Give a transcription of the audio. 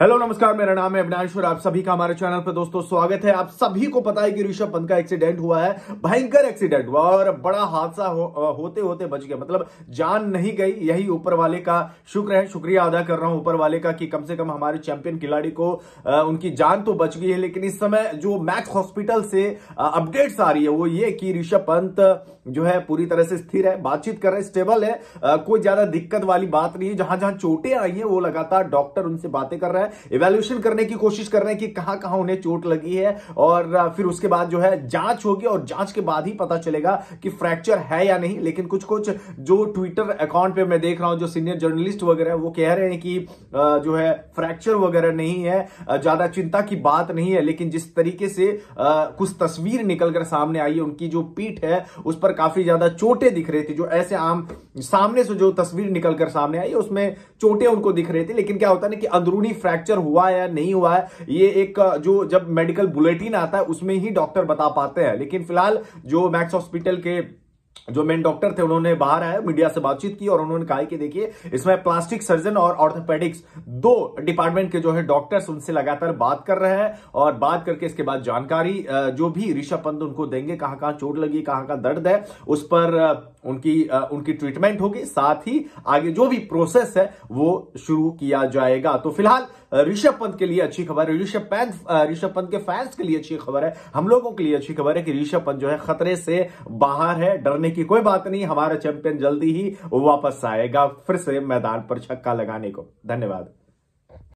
hello नमस्कार मेरा नाम है अविनाश और आप सभी का हमारे चैनल पर दोस्तों स्वागत है आप सभी को पता है कि ऋषभ पंत का एक्सीडेंट हुआ है भयंकर एक्सीडेंट हुआ और बड़ा हादसा हो, होते होते बच गया मतलब जान नहीं गई यही ऊपर वाले का शुक्र है शुक्रिया अदा कर रहा हूं ऊपर वाले का कि कम से कम हमारे चैंपियन खिलाड़ी को आ, उनकी जान तो बच गई है लेकिन इस समय जो मैक्स हॉस्पिटल से अपडेट्स आ रही है वो ये कि ऋषभ पंत जो है पूरी तरह से स्थिर है बातचीत कर रहे हैं स्टेबल है कोई ज्यादा दिक्कत वाली बात नहीं है जहां जहां चोटें आई है वो लगातार डॉक्टर उनसे बातें कर रहे हैं है इवेल्यूशन करने की कोशिश कर रहे हैं कि कहां कहां उन्हें चोट लगी है और फिर उसके बाद जो है जांच होगी और जांच के बाद ही पता चलेगा कि फ्रैक्चर है या नहीं लेकिन कुछ कुछ जो ट्विटर अकाउंट पे मैं देख रहा हूं जो सीनियर जर्नलिस्ट वगैरह वो कह रहे हैं कि जो है फ्रैक्चर वगैरह नहीं है ज्यादा चिंता की बात नहीं है लेकिन जिस तरीके से कुछ तस्वीर निकलकर सामने आई है उनकी जो पीठ है उस पर काफी ज्यादा चोटें दिख रही थी जो ऐसे आम सामने से जो तस्वीर निकलकर सामने आई उसमें चोटें उनको दिख रही थी लेकिन क्या होता है ना कि अंदरूनी फ्रैक्चर फ्रैक्चर हुआ है या नहीं हुआ है ये एक जो जब मेडिकल बुलेटिन आता है उसमें ही डॉक्टर बता पाते हैं लेकिन फिलहाल जो मैक्स हॉस्पिटल के जो मेन डॉक्टर थे उन्होंने बाहर आए मीडिया से बातचीत की और उन्होंने कहा कि देखिए इसमें प्लास्टिक सर्जन और ऑर्थोपेडिक्स दो डिपार्टमेंट के जो है डॉक्टर्स उनसे लगातार बात कर रहे हैं और बात करके इसके बाद जानकारी जो भी ऋषभ पंत उनको देंगे कहां कहां चोट लगी कहां कहां दर्द है उस पर उनकी उनकी ट्रीटमेंट होगी साथ ही आगे जो भी प्रोसेस है वो शुरू किया जाएगा तो फिलहाल ऋषभ पंत के लिए अच्छी खबर है ऋषभ पंत ऋषभ पंत के फैंस के लिए अच्छी खबर है हम लोगों के लिए अच्छी खबर है कि ऋषभ पंत जो है खतरे से बाहर है डरने की कोई बात नहीं हमारा चैंपियन जल्दी ही वापस आएगा फिर से मैदान पर छक्का लगाने को धन्यवाद